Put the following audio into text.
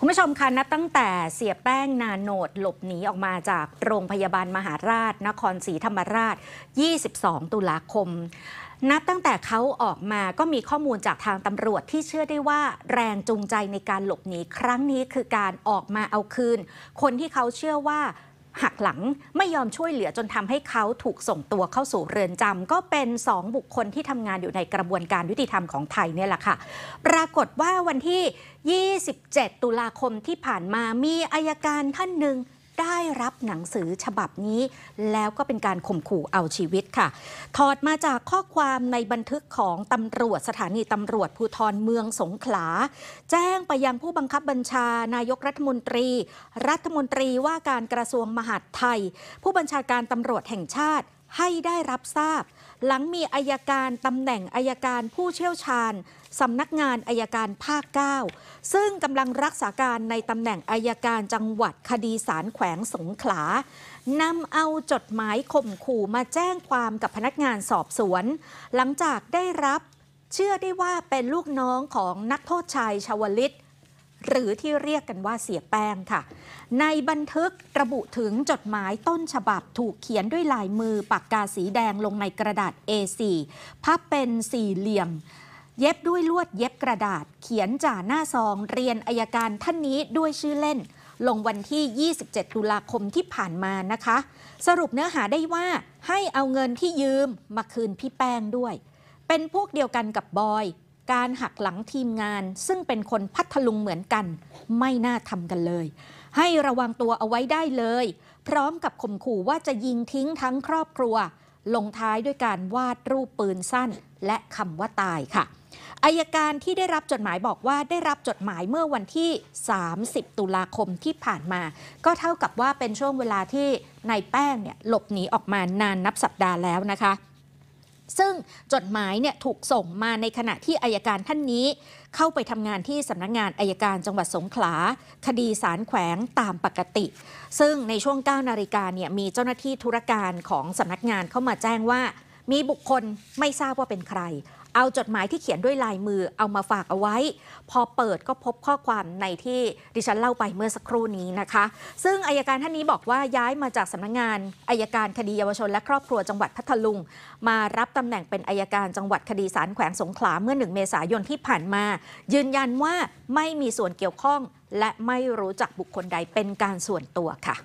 คุณผู้ชมคะนับตั้งแต่เสียแป้งนาโนดหลบหนีออกมาจาก โรงพยาบาลมหาราช นครศรีธรรมราช 22 ตุลาคม นับตั้งแต่เขาออกมาก็มีข้อมูลจากทางตำรวจที่เชื่อได้ว่า แรงจูงใจในการหลบหนีครั้งนี้คือการออกมาเอาคืน คนที่เขาเชื่อว่าหักหลังไม่ยอมช่วยเหลือจนทำให้เขาถูกส่งตัวเข้าสู่เรือนจำ ก็เป็น 2 บุคคลที่ทำงานอยู่ในกระบวนการยุติธรรมของไทยเนี่ยแหละค่ะ ปรากฏว่าวันที่ 27 ตุลาคมที่ผ่านมามีอายการท่านหนึ่งได้รับหนังสือฉบับนี้ แล้วก็เป็นการข่มขู่เอาชีวิตค่ะ ถอดมาจากข้อความในบันทึกของตำรวจสถานีตำรวจภูธรเมืองสงขลา แจ้งไปยังผู้บังคับบัญชานายกรัฐมนตรี รัฐมนตรีว่าการกระทรวงมหาดไทย ผู้บัญชาการตำรวจแห่งชาติให้ได้รับทราบ หลังมีอายการ ตำแหน่งอายการผู้เชี่ยวชาญสำนักงานอายการภาค 9 ซึ่งกำลังรักษาการในตำแหน่งอายการจังหวัดคดีสารแขวงสงขลานำเอาจดหมายข่มขู่มาแจ้งความกับพนักงานสอบสวน หลังจากได้รับ เชื่อได้ว่าเป็นลูกน้องของนักโทษชายชาวลิตหรือที่เรียกกันว่าเสียแป้งค่ะ ในบันทึกระบุถึงจดหมายต้นฉบับถูกเขียนด้วยลายมือปากกาสีแดงลงในกระดาษ A4 พับเป็นสี่เหลี่ยม เย็บด้วยลวดเย็บกระดาษ เขียนจ่าหน้าซองเรียนอายการท่านนี้ด้วยชื่อเล่น ลงวันที่ 27 ตุลาคมที่ผ่านมานะคะ สรุปเนื้อหาได้ว่า ให้เอาเงินที่ยืมมาคืนพี่แป้งด้วย เป็นพวกเดียวกันกับบอยการหักหลังทีมงานซึ่งเป็นคนพัทลุงเหมือนกันไม่น่าทำกันเลย ให้ระวังตัวเอาไว้ได้เลย พร้อมกับข่มขู่ว่าจะยิงทิ้งทั้งครอบครัว ลงท้ายด้วยการวาดรูปปืนสั้น และคำว่าตายค่ะอายการที่ได้รับจดหมายบอกว่าได้รับจดหมายเมื่อวันที่ 30 ตุลาคมที่ผ่านมา ก็เท่ากับว่าเป็นช่วงเวลาที่นายแป้งเนี่ยหลบหนีออกมานานนับสัปดาห์แล้วนะคะซึ่งจดหมายเนี่ยถูกส่งมาในขณะที่อายการท่านนี้ เข้าไปทำงานที่สำนักงงานอายการจังหวัดสงขลา คดีสารแขวงตามปกติ ซึ่งในช่วง9นาฬิกาเนี่ยมีเจ้าหน้าที่ธุรการของสำนักงานเข้ามาแจ้งว่ามีบุคคลไม่ทราบว่าเป็นใครเอาจดหมายที่เขียนด้วยลายมือเอามาฝากเอาไว้ พอเปิดก็พบข้อความในที่ดิฉันเล่าไปเมื่อสักครู่นี้นะคะ ซึ่งอายการท่านนี้บอกว่าย้ายมาจากสำนักงงานอายการคดีเยาวชน และครอบครัวจังหวัดพัทลุง มารับตำแหน่งเป็นอายการจังหวัดคดีสารแขวงสงขลาเมื่อ1เมษายนที่ผ่านมา ยืนยันว่าไม่มีส่วนเกี่ยวข้องและไม่รู้จักบุคคลใดเป็นการส่วนตัวค่ะ